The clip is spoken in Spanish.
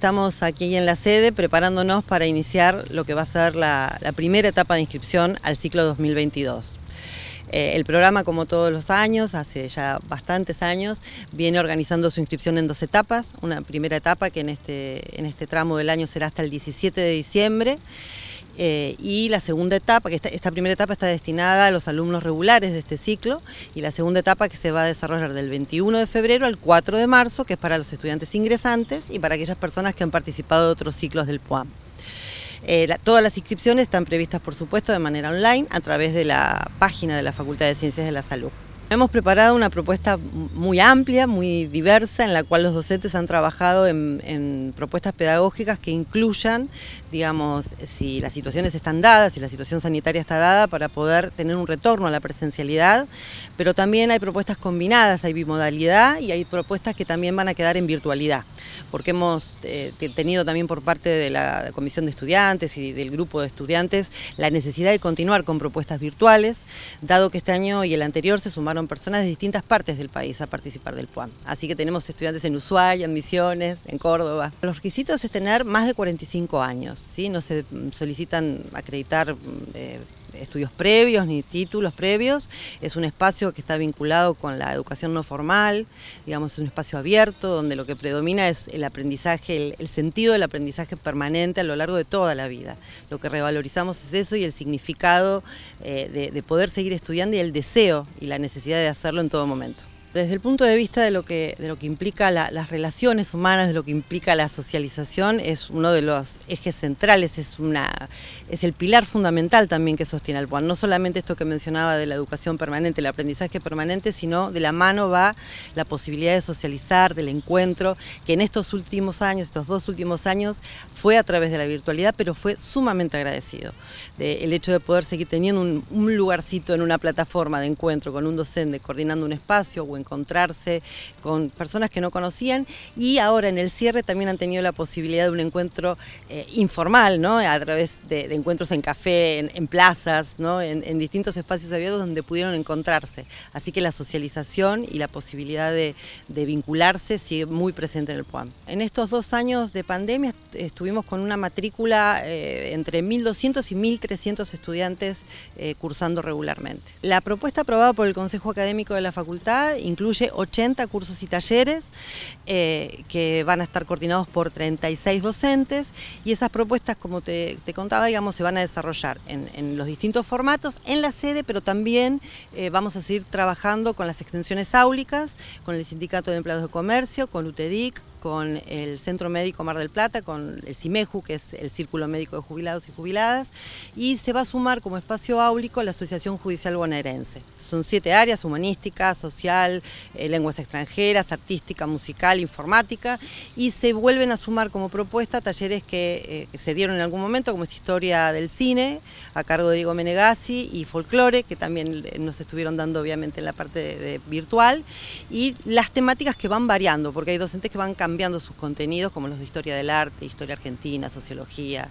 estamos aquí en la sede preparándonos para iniciar lo que va a ser la, primera etapa de inscripción al ciclo 2022. Eh, el programa, como todos los años, hace ya bastantes años, viene organizando su inscripción en dos etapas. Una primera etapa que en este, en este tramo del año será hasta el 17 de diciembre. Eh, y la segunda etapa, que esta, primera etapa está destinada a los alumnos regulares de este ciclo, y la segunda etapa que se va a desarrollar del 21 de febrero al 4 de marzo, que es para los estudiantes ingresantes y para aquellas personas que han participado de otros ciclos del POAM. Eh, todas las inscripciones están previstas, por supuesto, de manera online a través de la página de la Facultad de Ciencias de la Salud. Hemos preparado una propuesta muy amplia, muy diversa, en la cual los docentes han trabajado en, propuestas pedagógicas que incluyan, digamos, si las situaciones están dadas, si la situación sanitaria está dada, para poder tener un retorno a la presencialidad, pero también hay propuestas combinadas, hay bimodalidad y hay propuestas que también van a quedar en virtualidad, porque hemos eh, tenido también por parte de la Comisión de Estudiantes y del grupo de estudiantes la necesidad de continuar con propuestas virtuales, dado que este año y el anterior se sumaron personas de distintas partes del país a participar del PUAM. Así que tenemos estudiantes en Ushuaia, en Misiones, en Córdoba. Los requisitos es tener más de 45 años, ¿sí? No se mm, solicitan acreditar... Mm, eh, estudios previos ni títulos previos. Es un espacio que está vinculado con la educación no formal, digamos, es un espacio abierto donde lo que predomina es el aprendizaje, el, sentido del aprendizaje permanente a lo largo de toda la vida. Lo que revalorizamos es eso y el significado eh, de poder seguir estudiando y el deseo y la necesidad de hacerlo en todo momento desde el punto de vista de lo que, de lo que implica las relaciones humanas, de lo que implica la socialización, es uno de los ejes centrales, es, una, es el pilar fundamental también que sostiene el No solamente esto que mencionaba de la educación permanente, el aprendizaje permanente, sino de la mano va la posibilidad de socializar, del encuentro, que en estos últimos años, estos dos últimos años, fue a través de la virtualidad, pero fue sumamente agradecido. el hecho de poder seguir teniendo un, un, lugarcito en una plataforma de encuentro con un docente, coordinando un espacio o encontrarse con personas que no conocían y ahora en el cierre también han tenido la posibilidad de un encuentro eh, informal, ¿no? A través de, encuentros en café, en, plazas, ¿no? En, distintos espacios abiertos donde pudieron encontrarse. Así que la socialización y la posibilidad de, vincularse sigue muy presente en el PUAM. En estos dos años de pandemia estuvimos con una matrícula eh, entre 1.200 y 1.300 estudiantes eh, cursando regularmente. La propuesta aprobada por el Consejo Académico de la Facultad incluye 80 cursos y talleres eh, que van a estar coordinados por 36 docentes y esas propuestas, como te, contaba, digamos, se van a desarrollar en, los distintos formatos, en la sede, pero también eh, vamos a seguir trabajando con las extensiones áulicas, con el Sindicato de Empleados de Comercio, con UTEDIC, con el Centro Médico Mar del Plata, con el CIMEJU, que es el Círculo Médico de Jubilados y Jubiladas, y se va a sumar como espacio áulico la Asociación Judicial Bonaerense. Son siete áreas, humanística, social, eh, lenguas extranjeras, artística, musical, informática, y se vuelven a sumar como propuesta talleres que, eh, se dieron en algún momento, como es Historia del Cine, a cargo de Diego Menegassi y Folclore, que también eh, nos estuvieron dando obviamente en la parte virtual, y las temáticas que van variando, porque hay docentes que van cambiando cambiando sus contenidos como los de historia del arte, historia argentina, sociología.